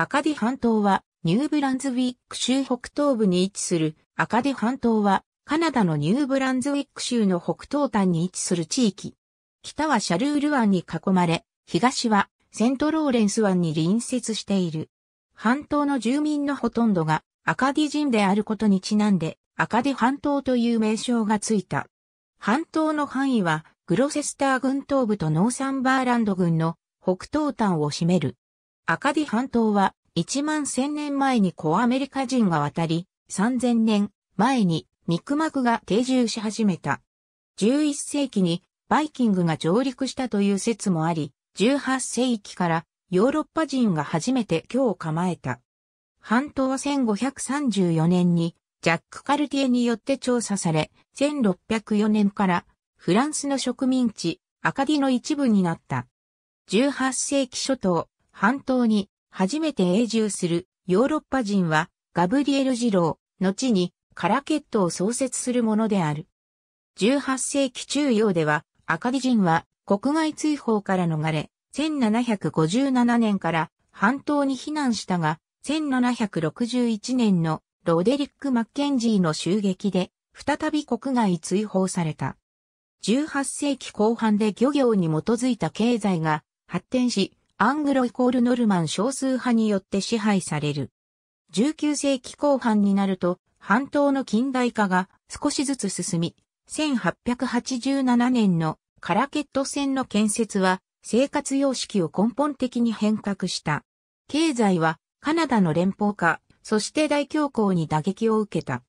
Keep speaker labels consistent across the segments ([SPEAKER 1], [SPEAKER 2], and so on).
[SPEAKER 1] アカディ半島は、ニューブランズウィック州北東部に位置する、アカディ半島は、カナダのニューブランズウィック州の北東端に位置する地域。北はシャルール湾に囲まれ、東はセントローレンス湾に隣接している。半島の住民のほとんどがアカディ人であることにちなんで、アカディ半島という名称がついた。半島の範囲は、グロセスター軍東部とノーサンバーランド軍の北東端を占める。アカディ半島は1万1000年前にコアメリカ人が渡り、3000年前にミクマクが定住し始めた。11世紀にバイキングが上陸したという説もあり、18世紀からヨーロッパ人が初めて今日構えた。半島は1534年にジャック・カルティエによって調査され、1604年からフランスの植民地、アカディの一部になった。18世紀初頭、半島に初めて永住するヨーロッパ人はガブリエル・ジロー、後にカラケットを創設するものである。18世紀中央ではアカディ人は国外追放から逃れ、1757年から半島に避難したが、1761年のロデリック・マッケンジーの襲撃で再び国外追放された。18世紀後半で漁業に基づいた経済が発展し、アングロイコールノルマン少数派によって支配される。19世紀後半になると、半島の近代化が少しずつ進み、1887年のカラケット船の建設は生活様式を根本的に変革した。経済はカナダの連邦化、そして大恐慌に打撃を受けた。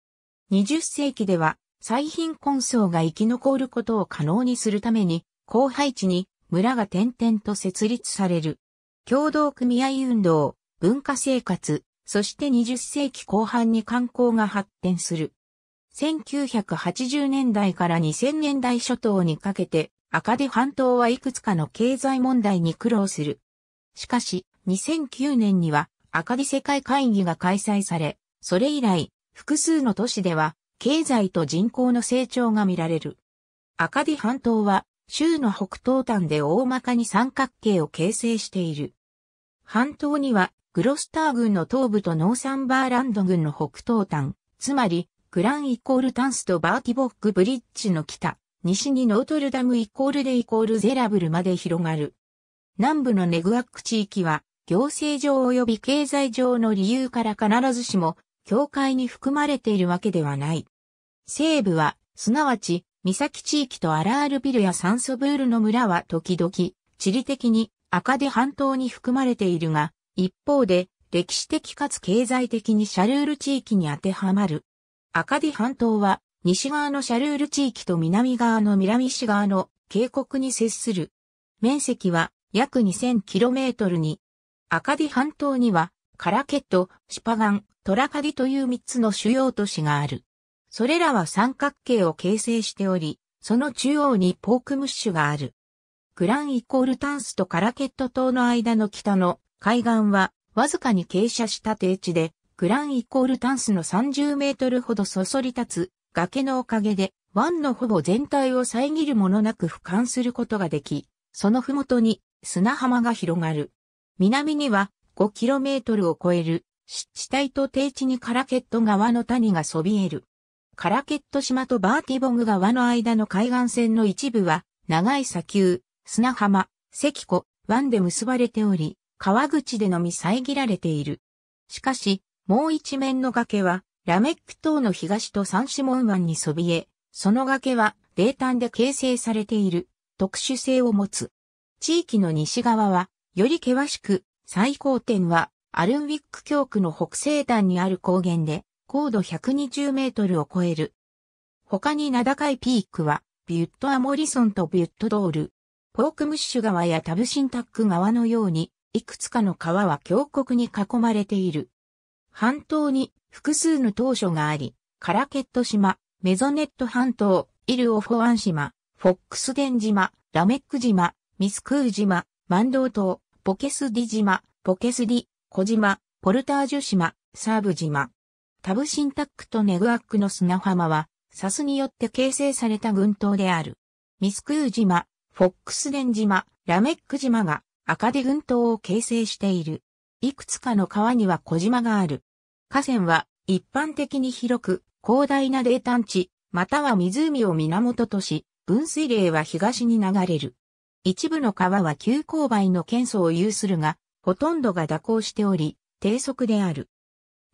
[SPEAKER 1] 20世紀では、最貧困層が生き残ることを可能にするために、荒廃地に村が点々と設立される。共同組合運動、文化生活、そして20世紀後半に観光が発展する。1980年代から2000年代初頭にかけて、赤で半島はいくつかの経済問題に苦労する。しかし、2009年には赤で世界会議が開催され、それ以来、複数の都市では、経済と人口の成長が見られる。赤で半島は、州の北東端で大まかに三角形を形成している。半島にはグロスター軍の東部とノーサンバーランド軍の北東端、つまりグランイコールタンスとバーティボックブリッジの北、西にノートルダムイコールでイコールゼラブルまで広がる。南部のネグアック地域は行政上及び経済上の理由から必ずしも境界に含まれているわけではない。西部は、すなわち三崎地域とアラールビルやサンソブールの村は時々、地理的に赤で半島に含まれているが、一方で、歴史的かつ経済的にシャルール地域に当てはまる。赤で半島は、西側のシャルール地域と南側の南市側の渓谷に接する。面積は約 2000km に。赤ディ半島には、カラケット、シパガン、トラカディという3つの主要都市がある。それらは三角形を形成しており、その中央にポークムッシュがある。グランイコールタンスとカラケット島の間の北の海岸はわずかに傾斜した低地で、グランイコールタンスの30メートルほどそそり立つ崖のおかげで湾のほぼ全体を遮るものなく俯瞰することができ、そのふもとに砂浜が広がる。南には5トルを超える湿地帯と低地にカラケット川の谷がそびえる。カラケット島とバーティボング川の間の海岸線の一部は、長い砂丘、砂浜、石湖、湾で結ばれており、川口でのみ遮られている。しかし、もう一面の崖は、ラメック島の東とサンシモン湾にそびえ、その崖は、泥炭で形成されている、特殊性を持つ。地域の西側は、より険しく、最高点は、アルンウィック教区の北西端にある高原で、高度120メートルを超える。他に名高いピークは、ビュット・アモリソンとビュット・ドール。ポークムッシュ川やタブシンタック川のように、いくつかの川は峡谷に囲まれている。半島に複数の島所があり、カラケット島、メゾネット半島、イルオフォアン島、フォックスデン島、ラメック島、ミスクー島、マンドウ島、ポケスディ島、ポケスディ、小島、ポルタージュ島、サーブ島。タブシンタックとネグアックの砂浜は、サスによって形成された群島である。ミスクー島、フォックスデン島、ラメック島が赤で群島を形成している。いくつかの川には小島がある。河川は一般的に広く広大な冷淡地、または湖を源とし、分水嶺は東に流れる。一部の川は急勾配の県層を有するが、ほとんどが蛇行しており、低速である。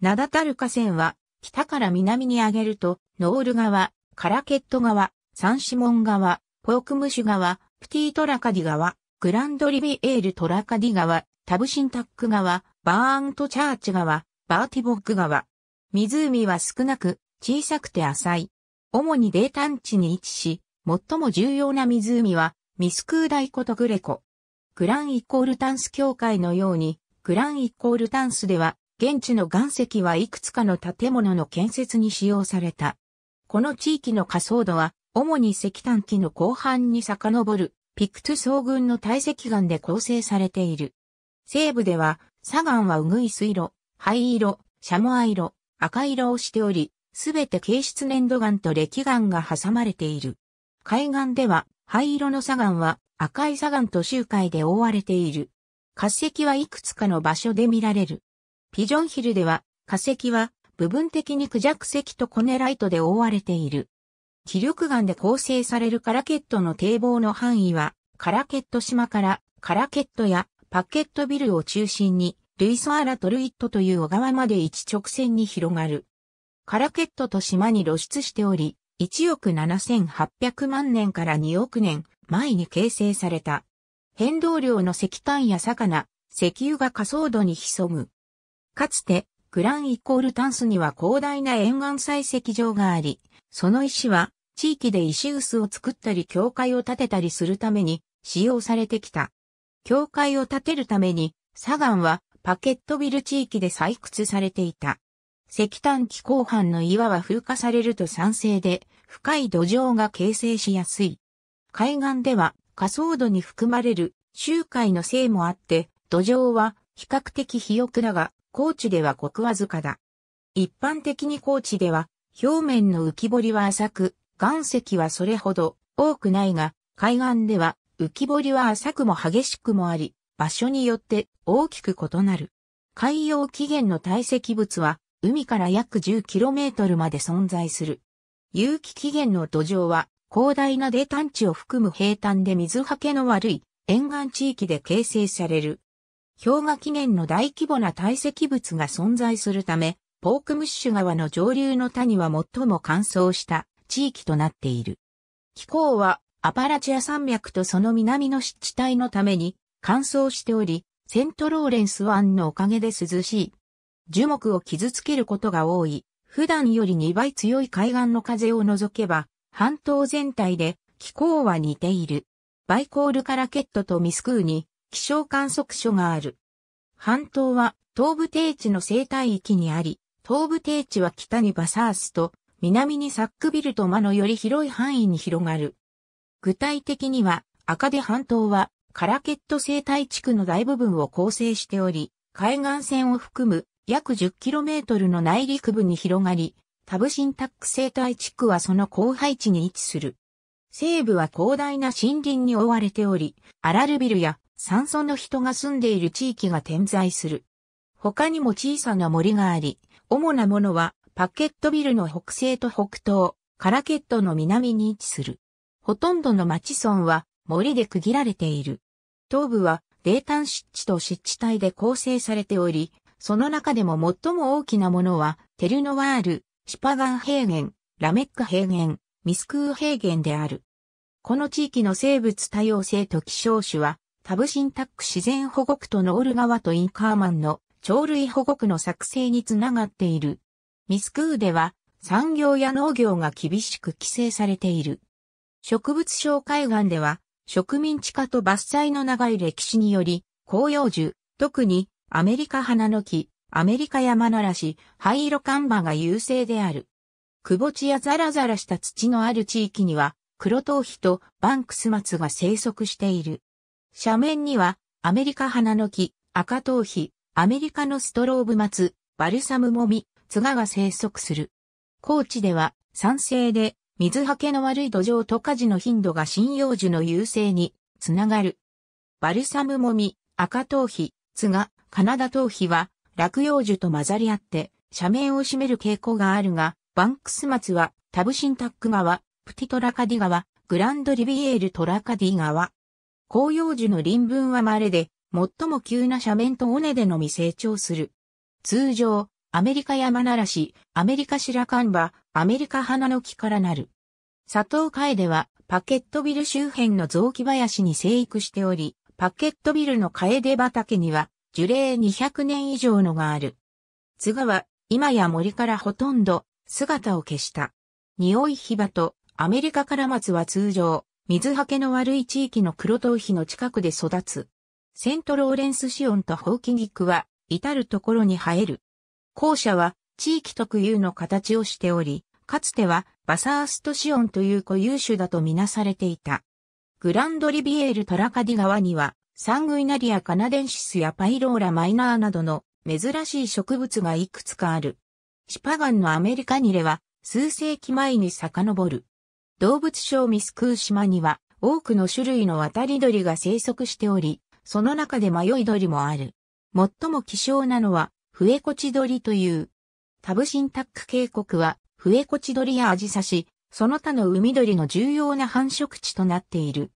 [SPEAKER 1] 名だたる河川は、北から南に上げると、ノール川、カラケット川、サンシモン川、ポークムシュ川、プティトラカディ川、グランドリビエールトラカディ川、タブシンタック川、バーントチャーチ川、バーティボック川。湖は少なく、小さくて浅い。主に泥炭地に位置し、最も重要な湖は、ミスクーダイコとグレコ。グランイコールタンス協会のように、グランイコールタンスでは、現地の岩石はいくつかの建物の建設に使用された。この地域の仮想度は、主に石炭紀の後半に遡る、ピクトゥ層群の堆積岩で構成されている。西部では、砂岩はうぐい水色、灰色、シャモア色、赤色をしており、すべて形質粘土岩と歴岩が挟まれている。海岸では、灰色の砂岩は赤い砂岩と周回で覆われている。滑石はいくつかの場所で見られる。ピジョンヒルでは、化石は部分的にクジャク石とコネライトで覆われている。気力岩で構成されるカラケットの堤防の範囲は、カラケット島からカラケットやパケットビルを中心に、ルイソアラトルイットという小川まで一直線に広がる。カラケットと島に露出しており、1億7800万年から2億年前に形成された。変動量の石炭や魚、石油が仮想度に潜む。かつて、グランイコールタンスには広大な沿岸採石場があり、その石は地域で石臼を作ったり教会を建てたりするために使用されてきた。教会を建てるために、砂岩はパケットビル地域で採掘されていた。石炭気候班の岩は風化されると酸性で深い土壌が形成しやすい。海岸では火想土に含まれる周回のせいもあって土壌は比較的肥沃だが高地ではごくわずかだ。一般的に高地では、表面の浮き彫りは浅く、岩石はそれほど多くないが、海岸では浮き彫りは浅くも激しくもあり、場所によって大きく異なる。海洋起源の堆積物は海から約 10km まで存在する。有機起源の土壌は広大な泥炭地を含む平坦で水はけの悪い沿岸地域で形成される。氷河期限の大規模な堆積物が存在するため、ポークムッシュ川の上流の谷は最も乾燥した地域となっている。気候はアパラチア山脈とその南の湿地帯のために乾燥しており、セントローレンス湾のおかげで涼しい。樹木を傷つけることが多い、普段より2倍強い海岸の風を除けば、半島全体で気候は似ている。バイコールカラケットとミスクーに気象観測所がある。半島は東部低地の生態域にあり、東部低地は北にバサースと南にサックビルと間のより広い範囲に広がる。具体的には赤で半島はカラケット生態地区の大部分を構成しており、海岸線を含む約 10km の内陸部に広がり、タブシンタック生態地区はその後配地に位置する。西部は広大な森林に覆われており、アラルビルや山村の人が住んでいる地域が点在する。他にも小さな森があり、主なものはパケットビルの北西と北東、カラケットの南に位置する。ほとんどの町村は森で区切られている。東部は冷淡湿地と湿地帯で構成されており、その中でも最も大きなものは、テルノワール、シパガン平原、ラメック平原、ミスクー平原である。この地域の生物多様性と希少種は、タブシンタック自然保護区とノール川とインカーマンの鳥類保護区の作成につながっている。ミスクーでは産業や農業が厳しく規制されている。植物小海岸では植民地化と伐採の長い歴史により紅葉樹、特にアメリカ花の木、アメリカ山ならし、灰色看板が優勢である。くぼ地やザラザラした土のある地域には黒頭皮とバンクス松が生息している。斜面には、アメリカ花の木、赤頭皮、アメリカのストローブ松、バルサムモミ、ツガが生息する。高地では、酸性で、水はけの悪い土壌と火事の頻度が針葉樹の優勢につながる。バルサムモミ、赤頭皮、ツガ、カナダ頭皮は、落葉樹と混ざり合って、斜面を占める傾向があるが、バンクス松は、タブシンタック川、プティトラカディ川、グランドリビエールトラカディ川、紅葉樹の林分は稀で、最も急な斜面と尾根でのみ成長する。通常、アメリカ山ならし、アメリカ白樺は、アメリカ花の木からなる。佐藤海では、パケットビル周辺の雑木林に生育しており、パケットビルの楓畑には、樹齢200年以上のがある。津賀は、今や森からほとんど姿を消した。匂い火場とアメリカカラマツは通常、水はけの悪い地域の黒頭皮の近くで育つ。セントローレンスシオンとホウキクは、至るところに生える。校舎は、地域特有の形をしており、かつては、バサーストシオンという固有種だとみなされていた。グランドリビエールトラカディ川には、サングイナリアカナデンシスやパイローラマイナーなどの珍しい植物がいくつかある。シパガンのアメリカニレは数世紀前に遡る。動物省ミスクー島には多くの種類の渡り鳥が生息しており、その中で迷い鳥もある。最も希少なのは、笛コチ鳥という。タブシンタック渓谷は、笛コチ鳥やアジサシ、その他の海鳥の重要な繁殖地となっている。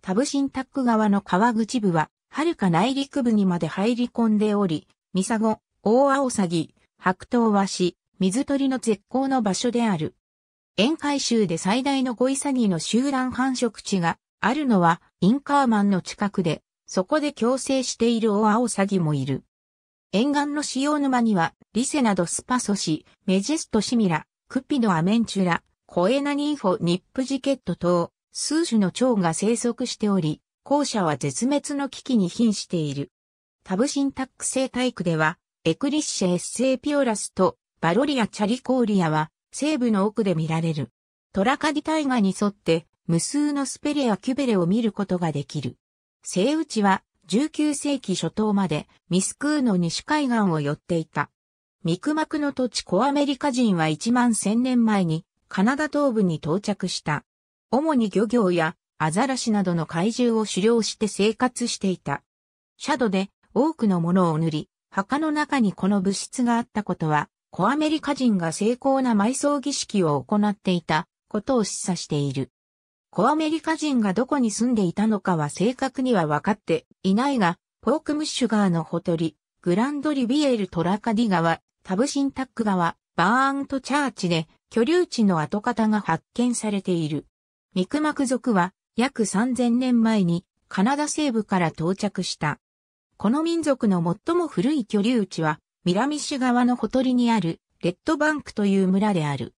[SPEAKER 1] タブシンタック側の川口部は、遥か内陸部にまで入り込んでおり、ミサゴ、オオアオサギ、白頭ワシ、水鳥の絶好の場所である。沿海州で最大のゴイサギの集団繁殖地があるのはインカーマンの近くで、そこで共生しているオアオサギもいる。沿岸の塩沼には、リセなどスパソシ、メジストシミラ、クピドアメンチュラ、コエナニーフォニップジケット等、数種の蝶が生息しており、校舎は絶滅の危機に瀕している。タブシンタック生体育では、エクリッシェ・エッセーピオラスとバロリア・チャリコーリアは西部の奥で見られる。トラカディ大河に沿って無数のスペレやキュベレを見ることができる。セイウチは19世紀初頭までミスクーの西海岸を寄っていた。ミクマクの土地コアメリカ人は1万1000年前にカナダ東部に到着した。主に漁業やアザラシなどの怪獣を狩猟して生活していた。シャドで多くのものを塗り、墓の中にこの物質があったことは小アメリカ人が精巧な埋葬儀式を行っていたことを示唆している。小アメリカ人がどこに住んでいたのかは正確には分かっていないが、ポークムッシュ川のほとり、グランドリビエルトラカディ川、タブシンタック川、バーントチャーチで居留地の跡形が発見されている。ミクマク族は約3000年前にカナダ西部から到着した。この民族の最も古い居留地はミラシュ川のほとりにあるレッドバンクという村である。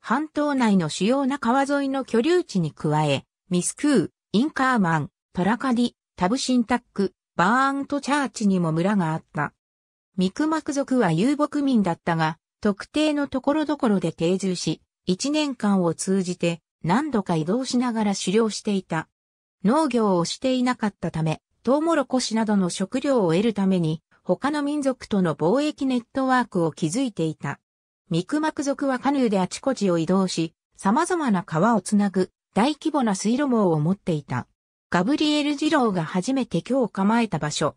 [SPEAKER 1] 半島内の主要な川沿いの居留地に加え、ミスクー、インカーマン、トラカディ、タブシンタック、バーントチャーチにも村があった。ミクマク族は遊牧民だったが、特定のところどころで定住し、一年間を通じて何度か移動しながら狩猟していた。農業をしていなかったため、トウモロコシなどの食料を得るために他の民族との貿易ネットワークを築いていた。ミクマク族はカヌーであちこちを移動し、様々な川をつなぐ大規模な水路網を持っていた。ガブリエル・ジローが初めて今日構えた場所。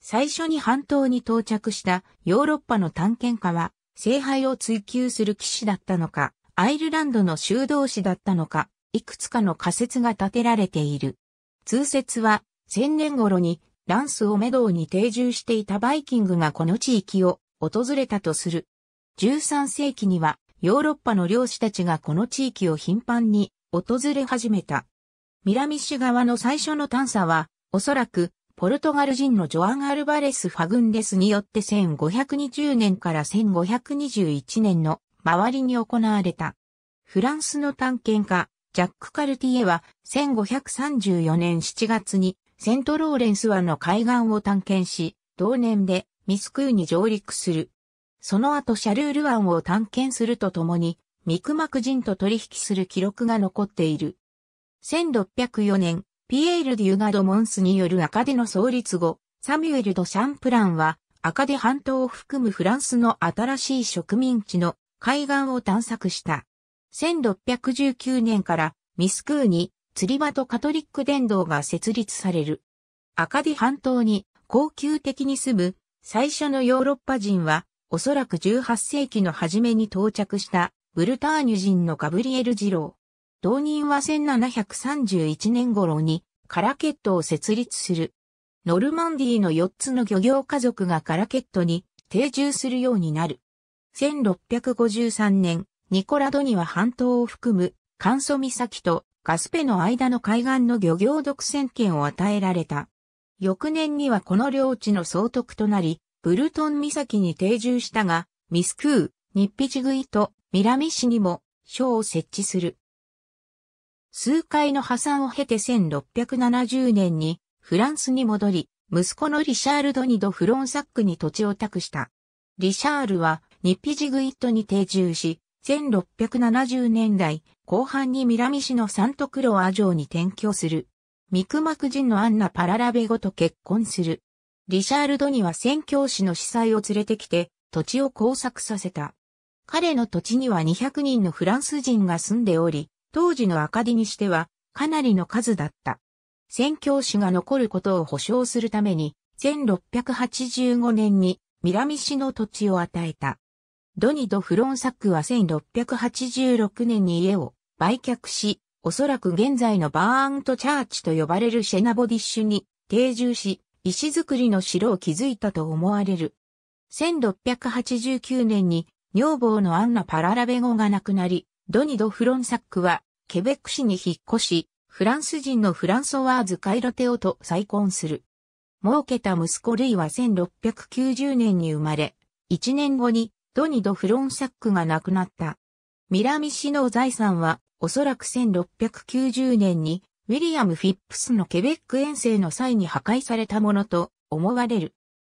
[SPEAKER 1] 最初に半島に到着したヨーロッパの探検家は、聖杯を追求する騎士だったのか、アイルランドの修道士だったのか、いくつかの仮説が立てられている。通説は、千年頃にランスをメドウに定住していたバイキングがこの地域を訪れたとする。13世紀にはヨーロッパの漁師たちがこの地域を頻繁に訪れ始めた。ミラミッシュ側の最初の探査は、おそらくポルトガル人のジョアン・アルバレス・ファグンデスによって1520年から1521年の周りに行われた。フランスの探検家、ジャック・カルティエは1534年7月にセントローレンス湾の海岸を探検し、同年でミスクーに上陸する。その後シャルール湾を探検するとともに、ミクマク人と取引する記録が残っている。1604年、ピエール・デュガド・モンスによる赤での創立後、サミュエル・ド・シャンプランは、赤で半島を含むフランスの新しい植民地の海岸を探索した。1619年からミスクーに釣り場とカトリック殿堂が設立される。アカディ半島に高級的に住む最初のヨーロッパ人は、おそらく18世紀の初めに到着したブルターニュ人のガブリエル・ジロー。同人は1731年頃にカラケットを設立する。ノルマンディーの4つの漁業家族がカラケットに定住するようになる。1653年、ニコラドニは半島を含む、カンソ岬とカスペの間の海岸の漁業独占権を与えられた。翌年にはこの領地の総督となり、ブルトン岬に定住したが、ミスクー、ニッピチグイとミラミ市にも省を設置する。数回の破産を経て1670年にフランスに戻り、息子のリシャール・ドニド・フロンサックに土地を託した。リシャールはニッピジグイットに定住し、1670年代、後半に南市のサントクロア城に転居する。ミクマク人のアンナ・パララベゴと結婚する。リシャールドには宣教師の司祭を連れてきて、土地を工作させた。彼の土地には200人のフランス人が住んでおり、当時のアカディにしてはかなりの数だった。宣教師が残ることを保証するために、1685年にミラミ市の土地を与えた。ドニド・フロンサックは1686年に家を売却し、おそらく現在のバーントチャーチと呼ばれるシェナボディッシュに定住し、石造りの城を築いたと思われる。1689年に女房のアンナ・パララベゴが亡くなり、ドニド・フロンサックはケベック市に引っ越し、フランス人のフランソワーズ・カイロテオと再婚する。儲けた息子ルイは1690年に生まれ、1年後にドニド・フロンサックが亡くなった。ミラミシの財産はおそらく1690年にウィリアム・フィップスのケベック遠征の際に破壊されたものと思われる。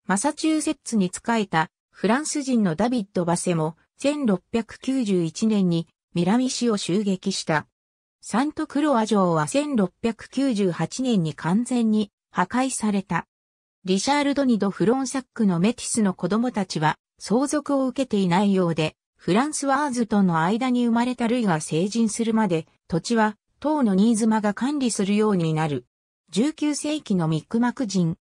[SPEAKER 1] マサチューセッツに仕えたフランス人のダビッド・バセも1691年にミラミ市を襲撃した。サントクロア城は1698年に完全に破壊された。リシャールド・ニド・フロンサックのメティスの子供たちは相続を受けていないようで、フランスワーズとの間に生まれたルイが成人するまで、土地は、唐の新妻が管理するようになる。19世紀のミクマク人。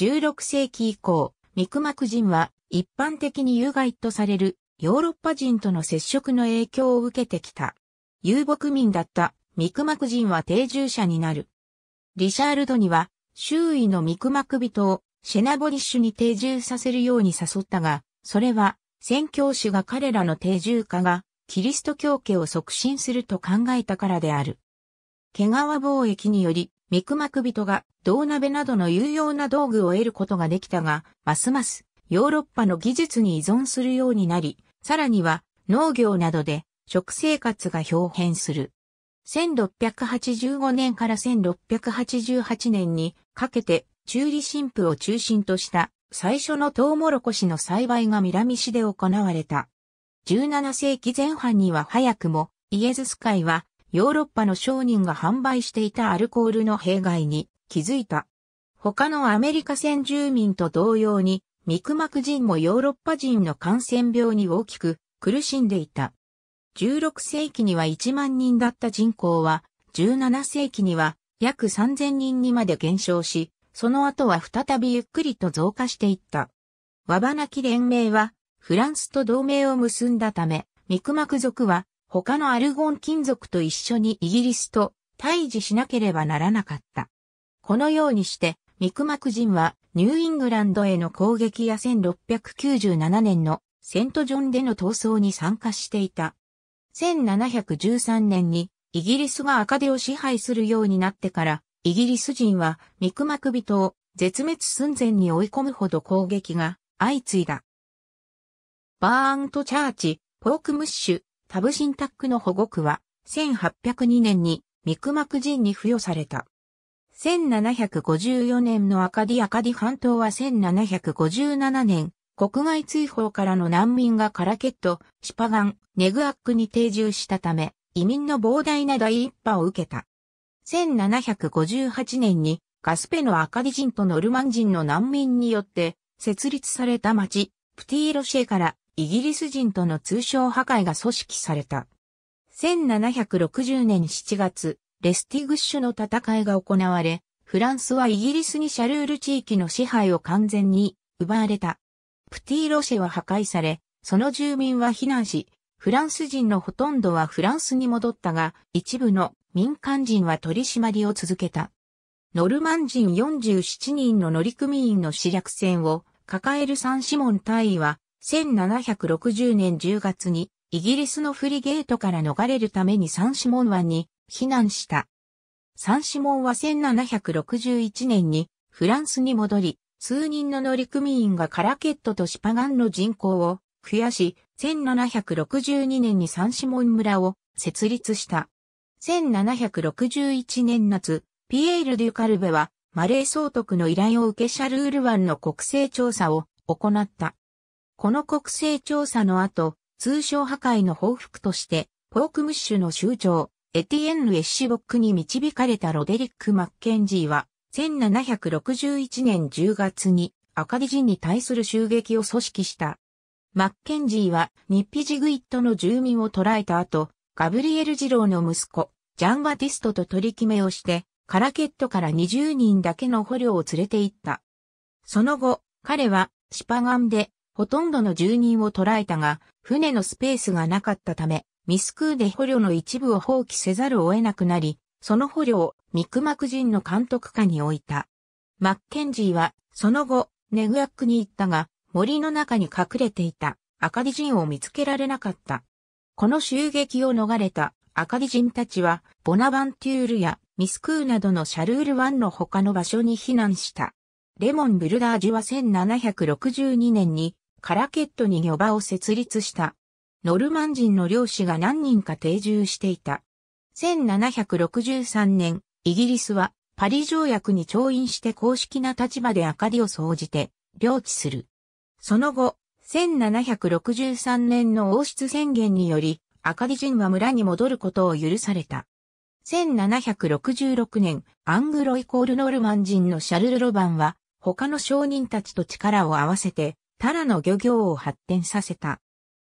[SPEAKER 1] 16世紀以降、ミクマク人は一般的に有害とされるヨーロッパ人との接触の影響を受けてきた。遊牧民だったミクマク人は定住者になる。リシャールドには周囲のミクマク人をシェナボリッシュに定住させるように誘ったが、それは宣教師が彼らの定住化がキリスト教家を促進すると考えたからである。毛皮貿易により、ミク人が銅鍋などの有用な道具を得ることができたが、ますますヨーロッパの技術に依存するようになり、さらには農業などで食生活が表変する。1685年から1688年にかけて中理神父を中心とした最初のトウモロコシの栽培が南市で行われた。17世紀前半には早くも、イエズス会は、ヨーロッパの商人が販売していたアルコールの弊害に気づいた。他のアメリカ先住民と同様に、ミクマク人もヨーロッパ人の感染病に大きく苦しんでいた。16世紀には1万人だった人口は、17世紀には約3000人にまで減少し、その後は再びゆっくりと増加していった。和花き連盟は、フランスと同盟を結んだため、ミクマク族は、他のアルゴン金属と一緒にイギリスと対峙しなければならなかった。このようにして、ミクマク人はニューイングランドへの攻撃や1697年のセントジョンでの闘争に参加していた。1713年にイギリスが赤手を支配するようになってからイギリス人はミクマク人を絶滅寸前に追い込むほど攻撃が相次いだ。バーントチャーチ、ポークムッシュ、タブシンタックの保護区は1802年にミクマク人に付与された。1754年のアカディアカディ半島は1757年、国外追放からの難民がカラケット、シパガン、ネグアックに定住したため、移民の膨大な第一波を受けた。1758年にガスペのアカディ人とノルマン人の難民によって設立された町、プティーロシェからイギリス人との通商破壊が組織された。1760年7月、レスティグッシュの戦いが行われ、フランスはイギリスにシャルール地域の支配を完全に奪われた。プティーロシェは破壊され、その住民は避難し、フランス人のほとんどはフランスに戻ったが、一部の民間人は取り締まりを続けた。ノルマン人47人の乗組員の死略船を抱えるサンシモン大尉は1760年10月にイギリスのフリゲートから逃れるためにサンシモン湾に避難した。サンシモンは1761年にフランスに戻り、数人の乗組員がカラケットとシパガンの人口を増やし、1762年にサンシモン村を設立した。1761年夏、ピエール・デュ・カルベは、マレー総督の依頼を受けシャルール湾の国勢調査を行った。この国勢調査の後、通商破壊の報復として、ポークムッシュの州長、エティエンヌ・エッシボックに導かれたロデリック・マッケンジーは、1761年10月に赤木人に対する襲撃を組織した。マッケンジーはニッピジグイットの住民を捕らえた後、ガブリエル二郎の息子、ジャンバティストと取り決めをして、カラケットから20人だけの捕虜を連れて行った。その後、彼はシパガンでほとんどの住人を捕らえたが、船のスペースがなかったため、ミスクーで捕虜の一部を放棄せざるを得なくなり、その捕虜をミクマク人の監督下に置いた。マッケンジーは、その後、ネグアックに行ったが、森の中に隠れていた、赤ディ人を見つけられなかった。この襲撃を逃れた赤木人たちは、ボナバンテュールやミスクーなどのシャルール湾の他の場所に避難した。レモン・ブルダージュは1762年にカラケットに漁場を設立した。ノルマン人の漁師が何人か定住していた。1763年、イギリスはパリ条約に調印して公式な立場で赤木を総じて領地する。その後、1763年の王室宣言により、赤城人は村に戻ることを許された。1766年、アングロイコールノルマン人のシャルル・ロバンは、他の商人たちと力を合わせて、タラの漁業を発展させた。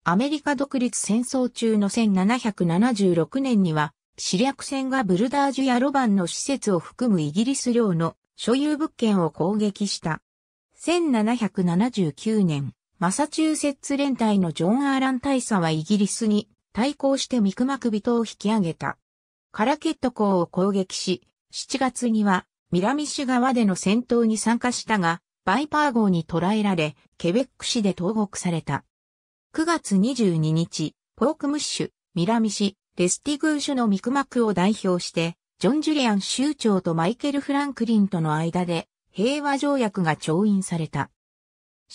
[SPEAKER 1] アメリカ独立戦争中の1776年には、死略船がブルダージュやロバンの施設を含むイギリス領の所有物件を攻撃した。1779年、マサチューセッツ連隊のジョン・アーラン大佐はイギリスに対抗してミクマク人を引き上げた。カラケット港を攻撃し、7月にはミラミッシュ側での戦闘に参加したが、バイパー号に捕らえられ、ケベック市で投獄された。9月22日、ポークムッシュ、ミラミシ、レスティグーシのミクマクを代表して、ジョン・ジュリアン州長とマイケル・フランクリンとの間で平和条約が調印された。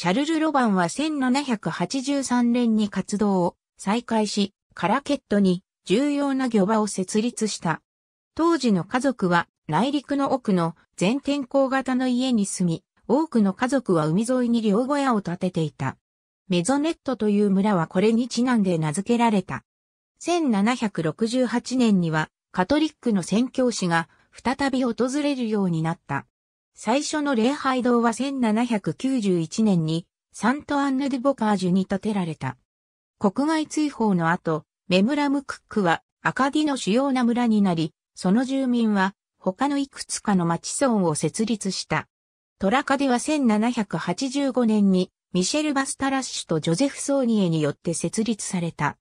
[SPEAKER 1] シャルル・ロバンは1783年に活動を再開し、カラケットに重要な漁場を設立した。当時の家族は内陸の奥の全天候型の家に住み、多くの家族は海沿いに両小屋を建てていた。メゾネットという村はこれにちなんで名付けられた。1768年にはカトリックの宣教師が再び訪れるようになった。最初の礼拝堂は1791年にサントアンヌ・デ・ボカージュに建てられた。国外追放の後、メムラムクックは赤木ディの主要な村になり、その住民は他のいくつかの町村を設立した。トラカでは1785年にミシェル・バスタラッシュとジョゼフ・ソーニエによって設立された。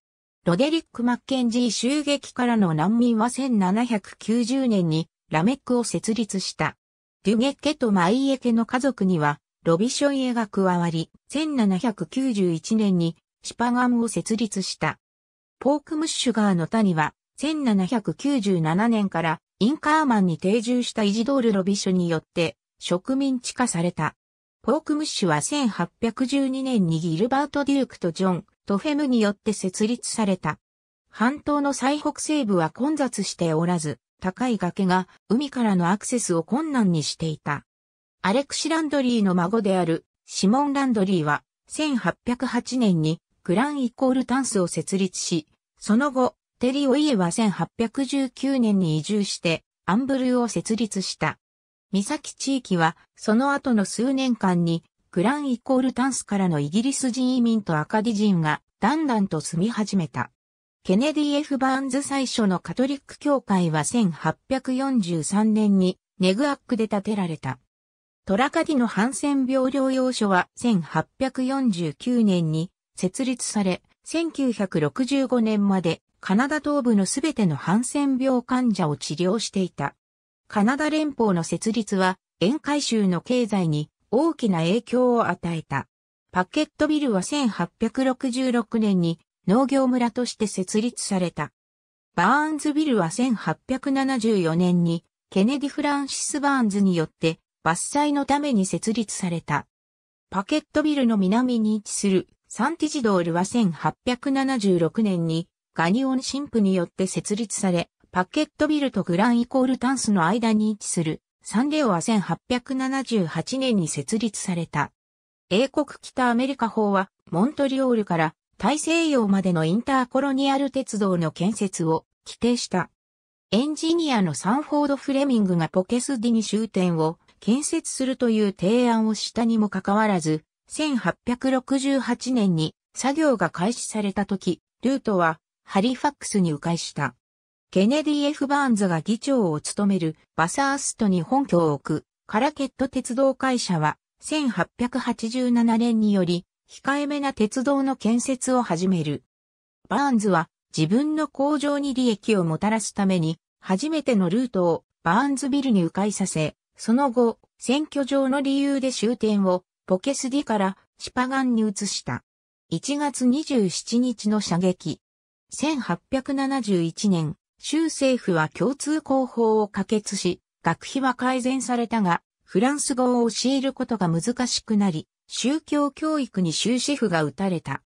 [SPEAKER 1] ロデリック・マッケンジー襲撃からの難民は1790年にラメックを設立した。デュゲッケとマイエケの家族には、ロビショイエが加わり、1791年にシパガムを設立した。ポークムッシュガーの谷は、1797年からインカーマンに定住したイジドール・ロビショによって植民地化された。ポークムッシュは1812年にギルバート・デュークとジョン・トフェムによって設立された。半島の最北西部は混雑しておらず、高い崖が海からのアクセスを困難にしていた。アレクシ・ランドリーの孫であるシモン・ランドリーは1808年にグランイコールタンスを設立し、その後、テリオイエは1819年に移住してアンブルーを設立した。岬地域はその後の数年間にグランイコールタンスからのイギリス人移民とアカディ人がだんだんと住み始めた。ケネディ・ F・ バーンズ最初のカトリック教会は1843年にネグアックで建てられた。トラカディのハンセン病療養所は1849年に設立され、1965年までカナダ東部のすべてのハンセン病患者を治療していた。カナダ連邦の設立は沿海州の経済に大きな影響を与えた。パケットビルは1866年に農業村として設立された。バーンズビルは1874年にケネディ・フランシス・バーンズによって伐採のために設立された。パケットビルの南に位置するサンティジドールは1876年にガニオン神父によって設立され、パケットビルとグランイコールタンスの間に位置するサンレオは1878年に設立された。英国北アメリカ法はモントリオールから大西洋までのインターコロニアル鉄道の建設を規定した。エンジニアのサンフォード・フレミングがポケスディに終点を建設するという提案をしたにもかかわらず、1868年に作業が開始された時、ルートはハリファックスに迂回した。ケネディ・ F・ バーンズが議長を務めるバサーストに本拠を置くカラケット鉄道会社は1887年により控えめな鉄道の建設を始める。バーンズは自分の工場に利益をもたらすために、初めてのルートをバーンズビルに迂回させ、その後、選挙上の理由で終点をポケスディからシパガンに移した。1月27日の射撃。1871年、州政府は共通広報を可決し、学費は改善されたが、フランス語を教えることが難しくなり、宗教教育に終止符が打たれた。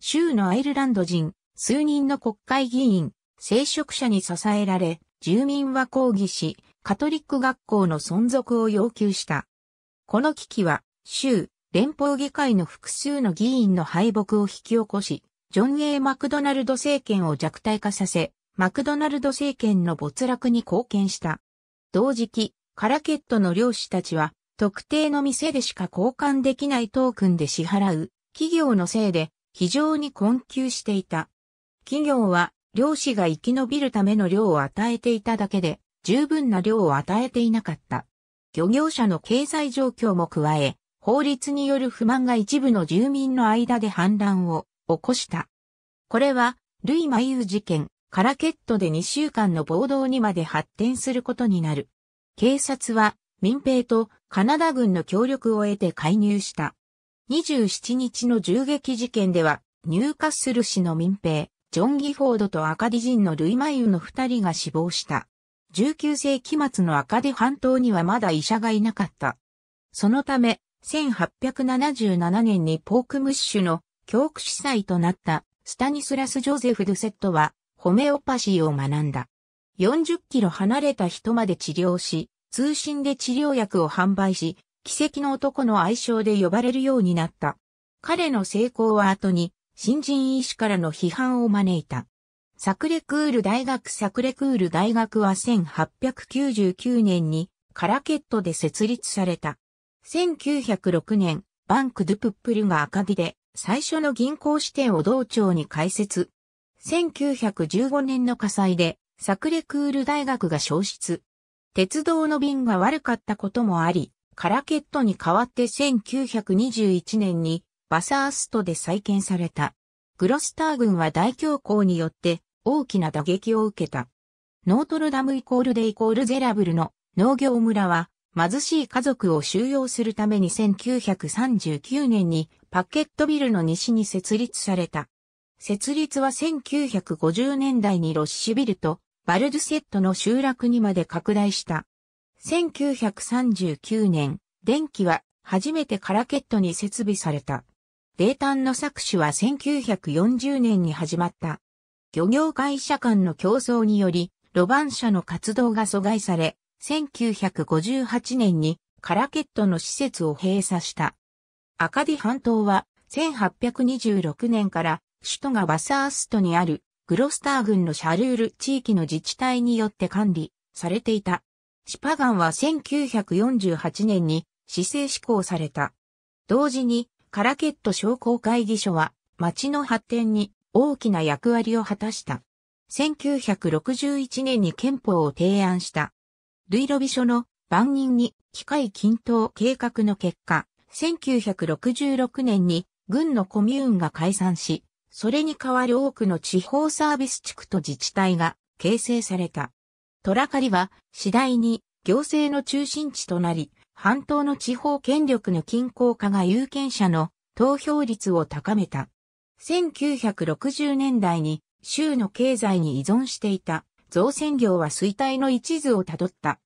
[SPEAKER 1] 州のアイルランド人、数人の国会議員、聖職者に支えられ、住民は抗議し、カトリック学校の存続を要求した。この危機は、州、連邦議会の複数の議員の敗北を引き起こし、ジョン・ A・ マクドナルド政権を弱体化させ、マクドナルド政権の没落に貢献した。同時期、カラケットの漁師たちは、特定の店でしか交換できないトークンで支払う企業のせいで非常に困窮していた。企業は漁師が生き延びるための量を与えていただけで十分な量を与えていなかった。漁業者の経済状況も加え、法律による不満が一部の住民の間で反乱を起こした。これは、ルイ・マイユ事件、カラケットで2週間の暴動にまで発展することになる。警察は民兵とカナダ軍の協力を得て介入した。27日の銃撃事件では、ニューカッスル市の民兵、ジョン・ギフォードとアカディ人のルイ・マユの二人が死亡した。19世紀末のアカディ半島にはまだ医者がいなかった。そのため、1877年にポークムッシュの教区司祭となったスタニスラス・ジョゼフ・ドゥセットはホメオパシーを学んだ。40キロ離れた人まで治療し、通信で治療薬を販売し、奇跡の男の愛称で呼ばれるようになった。彼の成功は後に、新人医師からの批判を招いた。サクレクール大学サクレクール大学は1899年にカラケットで設立された。1906年、バンク・ドゥ・プップルが赤火で最初の銀行支店を同庁に開設。1915年の火災でサクレクール大学が消失。鉄道の便が悪かったこともあり、カラケットに代わって1921年にバサーストで再建された。グロスター軍は大恐慌によって大きな打撃を受けた。ノートルダムイコールデイコールゼラブルの農業村は貧しい家族を収容するために1939年にパケットビルの西に設立された。設立は1950年代にロッシュビルとバルドゥセットの集落にまで拡大した。1939年、電気は初めてカラケットに設備された。冷炭の搾取は1940年に始まった。漁業会社間の競争により、ロバン社の活動が阻害され、1958年にカラケットの施設を閉鎖した。アカディ半島は1826年から首都がバサーストにあるグロスター郡のシャルール地域の自治体によって管理されていた。シパガンは1948年に市政施行された。同時にカラケット商工会議所は町の発展に大きな役割を果たした。1961年に憲法を提案した。ルイロビ書の万人に機械均等計画の結果、1966年に軍のコミューンが解散し、それに代わる多くの地方サービス地区と自治体が形成された。トラカリは次第に行政の中心地となり、半島の地方権力の均衡化が有権者の投票率を高めた。1960年代に州の経済に依存していた造船業は衰退の一途をたどった。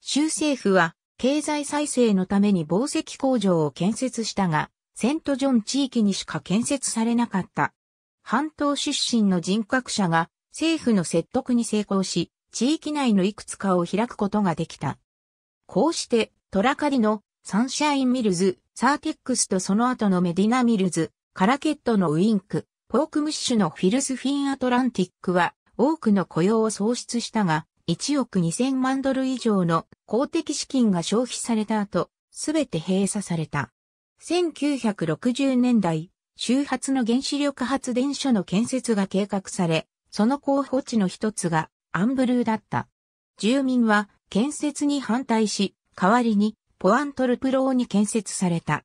[SPEAKER 1] 州政府は経済再生のために紡績工場を建設したが、セントジョン地域にしか建設されなかった。半島出身の人格者が政府の説得に成功し、地域内のいくつかを開くことができた。こうして、トラカリのサンシャインミルズ、サーテックスとその後のメディナミルズ、カラケットのウィンク、ポークムッシュのフィルスフィンアトランティックは多くの雇用を創出したが、1億2000万ドル以上の公的資金が消費された後、すべて閉鎖された。1960年代、周発の原子力発電所の建設が計画され、その候補地の一つがアンブルーだった。住民は建設に反対し、代わりにポアントルプローに建設された。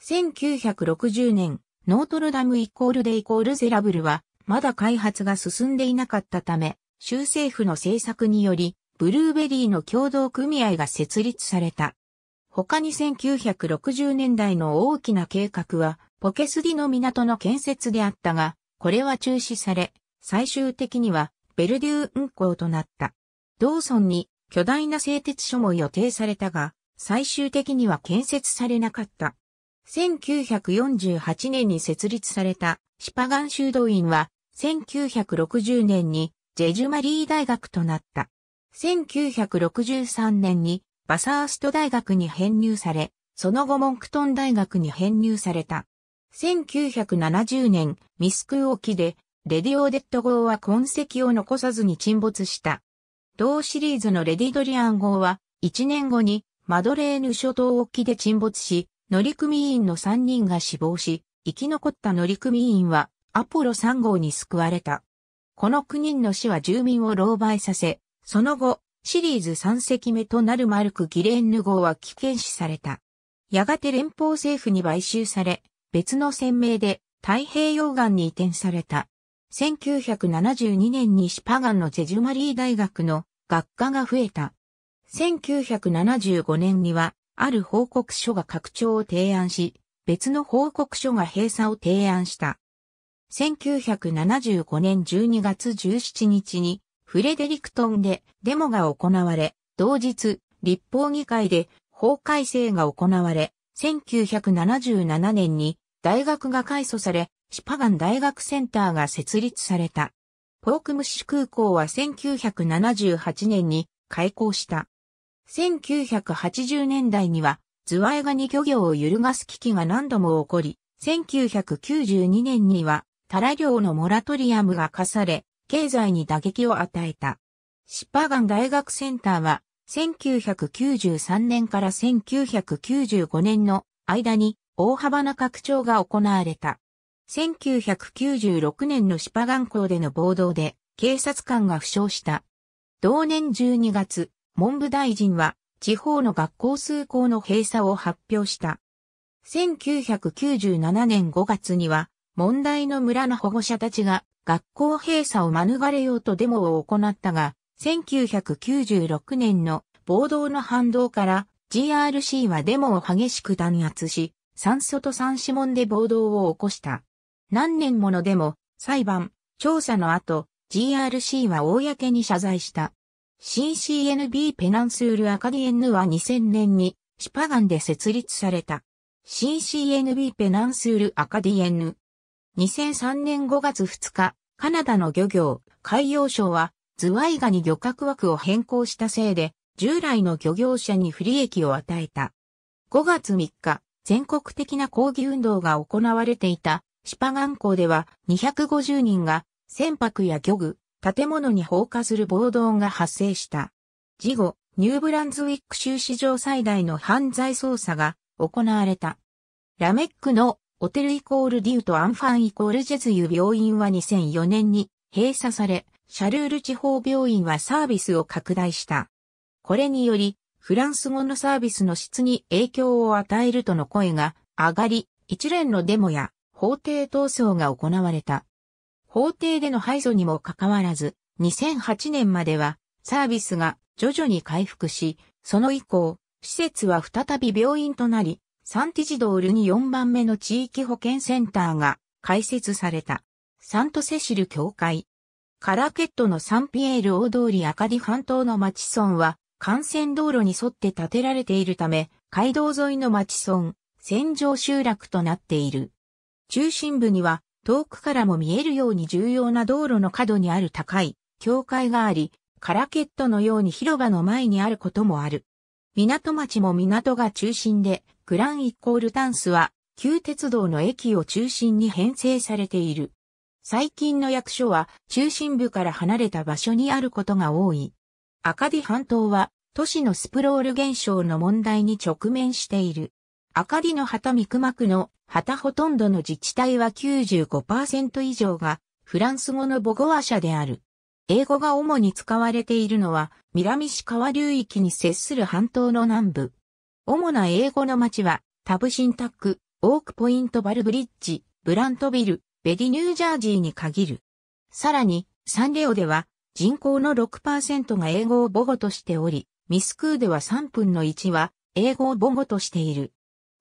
[SPEAKER 1] 1960年、ノートルダムイコールでイコールゼラブルは、まだ開発が進んでいなかったため、州政府の政策により、ブルーベリーの共同組合が設立された。他に1960年代の大きな計画は、ポケスィの港の建設であったが、これは中止され、最終的にはベルデュー運行となった。ドーソンに巨大な製鉄所も予定されたが、最終的には建設されなかった。1948年に設立されたシパガン修道院は、1960年にジェジュマリー大学となった。1963年にバサースト大学に編入され、その後モンクトン大学に編入された。1970年、ミスク沖で、レディオデッド号は痕跡を残さずに沈没した。同シリーズのレディドリアン号は、1年後に、マドレーヌ諸島沖で沈没し、乗組員の3人が死亡し、生き残った乗組員は、アポロ3号に救われた。この9人の死は住民を狼狽させ、その後、シリーズ3隻目となるマルク・ギレンヌ号は危険視された。やがて連邦政府に買収され、別の船名で太平洋岸に移転された。1972年にシパガンのジェジュマリー大学の学科が増えた。1975年には、ある報告書が拡張を提案し、別の報告書が閉鎖を提案した。1975年12月17日に、フレデリクトンでデモが行われ、同日、立法議会で法改正が行われ、1977年に大学が改祖され、シパガン大学センターが設立された。ポークムシ空港は1978年に開港した。1980年代には、ズワイガニ漁業を揺るがす危機が何度も起こり、1992年には、タラ漁のモラトリアムが課され、経済に打撃を与えた。シパガン大学センターは、1993年から1995年の間に大幅な拡張が行われた。1996年のシパガン港での暴動で警察官が負傷した。同年12月、文部大臣は地方の学校数校の閉鎖を発表した。1997年5月には問題の村の保護者たちが学校閉鎖を免れようとデモを行ったが、1996年の暴動の反動から GRC はデモを激しく弾圧し、三素と三指紋で暴動を起こした。何年ものでも、裁判、調査の後、GRC は公に謝罪した。CCNB ペナンスールアカディエンヌは2000年にシパガンで設立された。CCNB ペナンスールアカディエンヌ。2003年5月2日、カナダの漁業、海洋省はズワイガニ漁獲枠を変更したせいで、従来の漁業者に不利益を与えた。5月3日、全国的な抗議運動が行われていたシパガン港では250人が船舶や漁具、建物に放火する暴動が発生した。事後、ニューブランズウィック州史上最大の犯罪捜査が行われた。ラメックのオテルイコールデューとアンファンイコールジェズユ病院は2004年に閉鎖され、シャルール地方病院はサービスを拡大した。これにより、フランス語のサービスの質に影響を与えるとの声が上がり、一連のデモや法廷闘争が行われた。法廷での敗訴にもかかわらず、2008年まではサービスが徐々に回復し、その以降、施設は再び病院となり、サンティジドールに4番目の地域保健センターが開設された。サントセシル教会。カラケットのサンピエール大通りアカディ半島の町村は、幹線道路に沿って建てられているため、街道沿いの町村、戦場集落となっている。中心部には、遠くからも見えるように重要な道路の角にある高い、境界があり、カラケットのように広場の前にあることもある。港町も港が中心で、グランイコールタンスは、旧鉄道の駅を中心に編成されている。最近の役所は中心部から離れた場所にあることが多い。アカディ半島は都市のスプロール現象の問題に直面している。アカディの旗三区幕の旗ほとんどの自治体は95%以上がフランス語の母語話者である。英語が主に使われているのは南市川流域に接する半島の南部。主な英語の町はタブシンタック、オークポイントバルブリッジ、ブラントビル、ベディニュージャージーに限る。さらに、サンレオでは、人口の6%が英語を母語としており、ミスクーでは3分の1は英語を母語としている。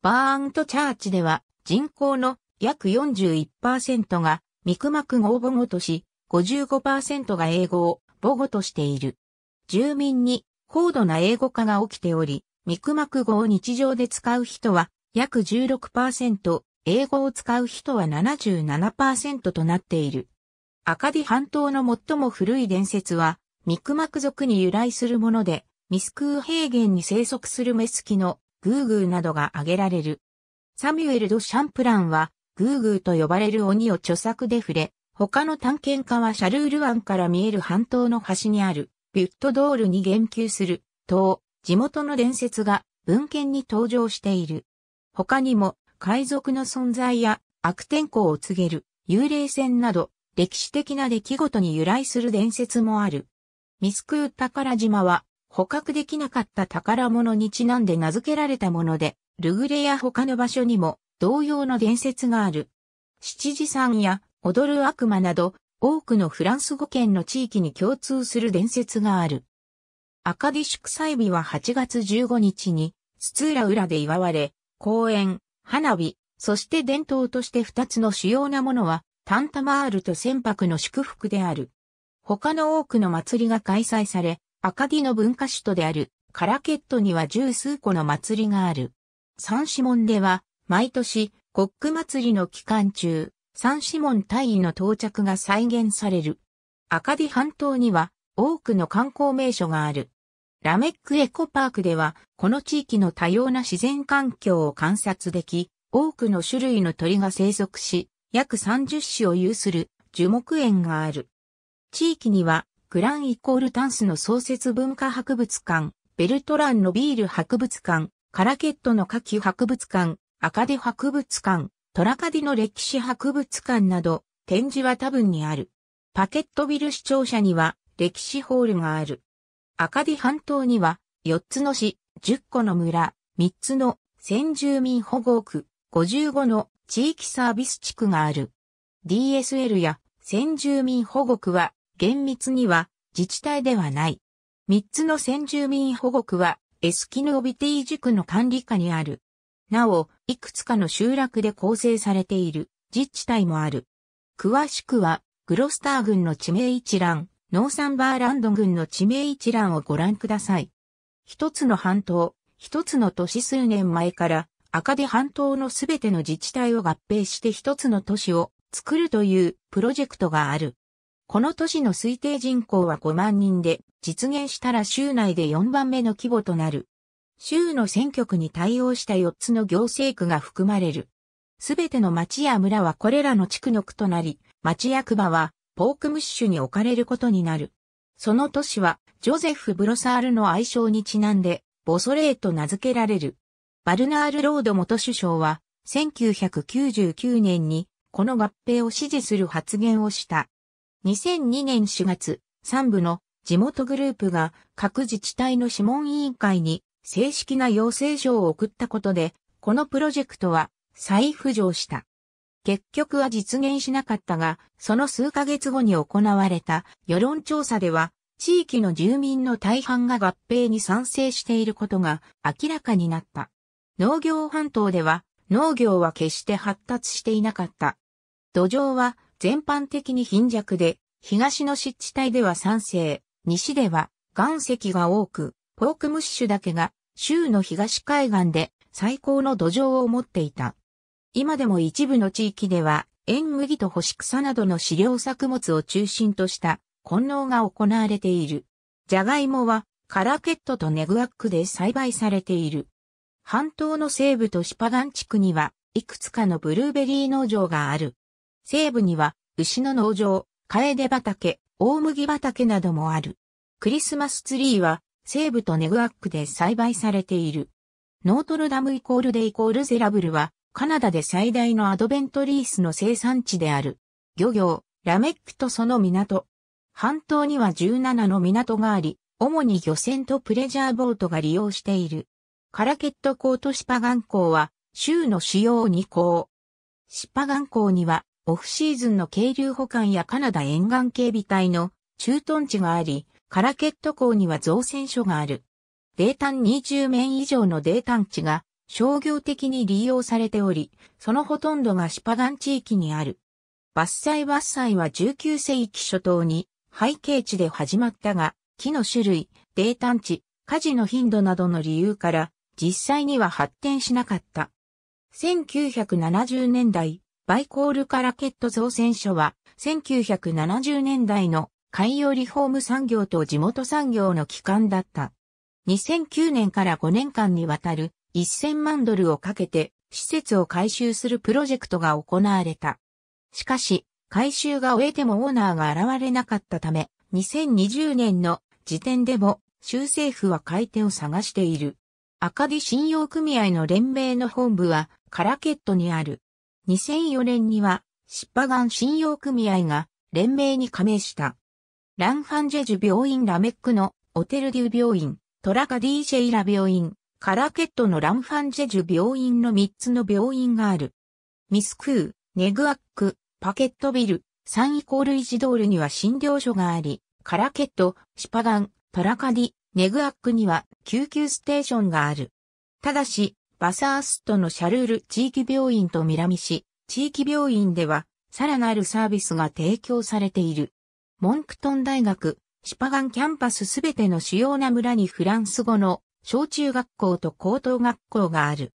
[SPEAKER 1] バーントチャーチでは人口の約41%がミクマク語を母語とし、55%が英語を母語としている。住民に高度な英語化が起きており、ミクマク語を日常で使う人は約16%、英語を使う人は77%となっている。アカディ半島の最も古い伝説は、ミクマク族に由来するもので、ミスクー平原に生息するメスキのグーグーなどが挙げられる。サミュエル・ド・シャンプランは、グーグーと呼ばれる鬼を著作で触れ、他の探検家はシャルール湾から見える半島の端にある、ビュットドールに言及する、と地元の伝説が文献に登場している。他にも、海賊の存在や悪天候を告げる、幽霊船など、歴史的な出来事に由来する伝説もある。ミスクー宝島は捕獲できなかった宝物にちなんで名付けられたもので、ルグレや他の場所にも同様の伝説がある。七時山や踊る悪魔など多くのフランス語圏の地域に共通する伝説がある。アカディシュク祭日は8月15日にスツーララで祝われ、公園、花火、そして伝統として2つの主要なものはタンタマールと船舶の祝福である。他の多くの祭りが開催され、アカディの文化首都であるカラケットには十数個の祭りがある。サンシモンでは、毎年、コック祭りの期間中、サンシモン大尉の到着が再現される。アカディ半島には多くの観光名所がある。ラメックエコパークでは、この地域の多様な自然環境を観察でき、多くの種類の鳥が生息し、約30種を有する樹木園がある。地域には、グランイコールタンスの創設文化博物館、ベルトランのビール博物館、カラケットの夏季博物館、アカデ博物館、トラカディの歴史博物館など、展示は多分にある。パケットビル市庁舎には、歴史ホールがある。アカディ半島には、4つの市、10個の村、3つの先住民保護区、55の地域サービス地区がある。DSL や先住民保護区は厳密には自治体ではない。3つの先住民保護区はエスキノビティ地区の管理下にある。なお、いくつかの集落で構成されている自治体もある。詳しくは、グロスター郡の地名一覧、ノーサンバーランド郡の地名一覧をご覧ください。一つの半島、一つの都市数年前から赤で半島のすべての自治体を合併して一つの都市を作るというプロジェクトがある。この都市の推定人口は5万人で、実現したら州内で4番目の規模となる。州の選挙区に対応した4つの行政区が含まれる。すべての町や村はこれらの地区の区となり、町役場はポークムッシュに置かれることになる。その都市はジョゼフ・ブロサールの愛称にちなんで、ボソレーと名付けられる。バルナール・ロード元首相は、1999年に、この合併を支持する発言をした。2002年4月、3部の地元グループが各自治体の諮問委員会に正式な要請書を送ったことで、このプロジェクトは再浮上した。結局は実現しなかったが、その数ヶ月後に行われた世論調査では、地域の住民の大半が合併に賛成していることが明らかになった。農業半島では農業は決して発達していなかった。土壌は全般的に貧弱で、東の湿地帯では酸性、西では岩石が多く、ポークムッシュだけが州の東海岸で最高の土壌を持っていた。今でも一部の地域では、塩麦と干し草などの飼料作物を中心とした混農が行われている。ジャガイモはカラケットとネグアックで栽培されている。半島の西部とシパガン地区には、いくつかのブルーベリー農場がある。西部には、牛の農場、カエデ畑、大麦畑などもある。クリスマスツリーは、西部とネグアックで栽培されている。ノートルダムイコールデイコールゼラブルは、カナダで最大のアドベントリースの生産地である。漁業、ラメックとその港。半島には17の港があり、主に漁船とプレジャーボートが利用している。カラケット港とシパガン港は、州の主要2港。シパガン港には、オフシーズンの渓流保管やカナダ沿岸警備隊の駐屯地があり、カラケット港には造船所がある。泥炭20面以上の泥炭地が商業的に利用されており、そのほとんどがシパガン地域にある。伐採伐採は19世紀初頭に背景地で始まったが、木の種類、泥炭地、火事の頻度などの理由から実際には発展しなかった。1970年代、バイコールカラケット造船所は、1970年代の海洋リフォーム産業と地元産業の機関だった。2009年から5年間にわたる1000万ドルをかけて施設を改修するプロジェクトが行われた。しかし、改修が終えてもオーナーが現れなかったため、2020年の時点でも州政府は買い手を探している。赤ィ信用組合の連盟の本部は、カラケットにある。2004年には、シッパガン信用組合が連盟に加盟した。ランファンジェジュ病院ラメックのオテルデュ病院、トラカディシェイラ病院、カラケットのランファンジェジュ病院の3つの病院がある。ミスクー、ネグアック、パケットビル、サンイコールイジドールには診療所があり、カラケット、シパガン、トラカディ、ネグアックには救急ステーションがある。ただし、バサーストのシャルール地域病院とミラミ市、地域病院では、さらなるサービスが提供されている。モンクトン大学、シパガンキャンパスすべての主要な村にフランス語の小中学校と高等学校がある。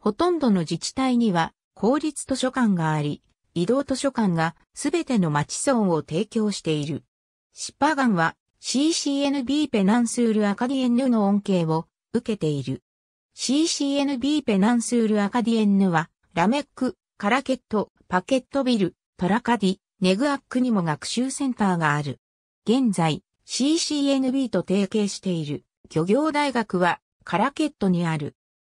[SPEAKER 1] ほとんどの自治体には公立図書館があり、移動図書館がすべての町村を提供している。シパガンは CCNB ペナンスールアカディエンヌの恩恵を受けている。CCNB ペナンスールアカディエンヌは、ラメック、カラケット、パケットビル、トラカディ、ネグアックにも学習センターがある。現在、CCNB と提携している漁業大学はカラケットにある。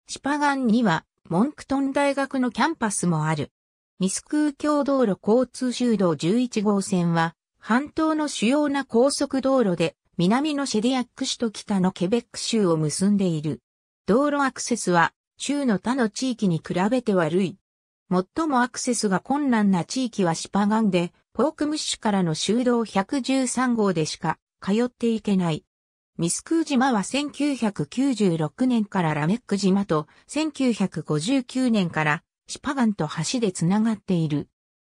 [SPEAKER 1] シパガンにはモンクトン大学のキャンパスもある。ミス空共道路交通修道11号線は半島の主要な高速道路で、南のシェディアック市と北のケベック州を結んでいる。道路アクセスは、州の他の地域に比べて悪い。最もアクセスが困難な地域はシパガンで、ポークムッシュからの修道113号でしか通っていけない。ミスクー島は1996年からラメック島と1959年からシパガンと橋でつながっている。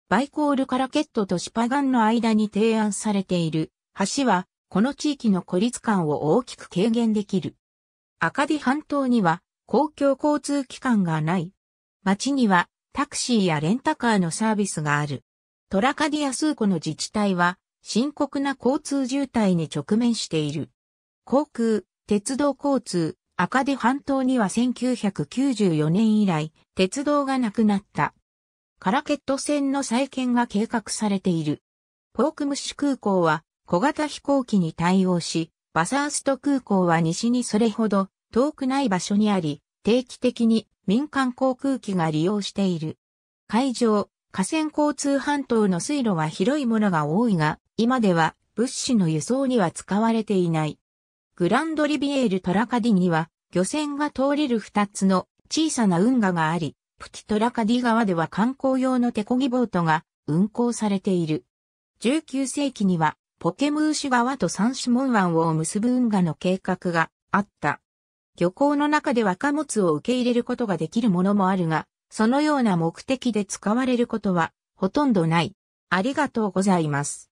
[SPEAKER 1] バイコールカラケットとシパガンの間に提案されている橋は、この地域の孤立感を大きく軽減できる。アカディ半島には公共交通機関がない。町にはタクシーやレンタカーのサービスがある。トラカディアスーコの自治体は深刻な交通渋滞に直面している。航空、鉄道交通、アカディ半島には1994年以来、鉄道がなくなった。カラケット船の再建が計画されている。ポークムシュ空港は小型飛行機に対応し、バサースト空港は西にそれほど遠くない場所にあり、定期的に民間航空機が利用している。海上、河川交通半島の水路は広いものが多いが、今では物資の輸送には使われていない。グランドリビエールトラカディには漁船が通れる2つの小さな運河があり、プティトラカディ川では観光用の手漕ぎボートが運航されている。19世紀にはポケムーシュ川とサンシモン湾を結ぶ運河の計画があった。漁港の中では貨物を受け入れることができるものもあるが、そのような目的で使われることはほとんどない。ありがとうございます。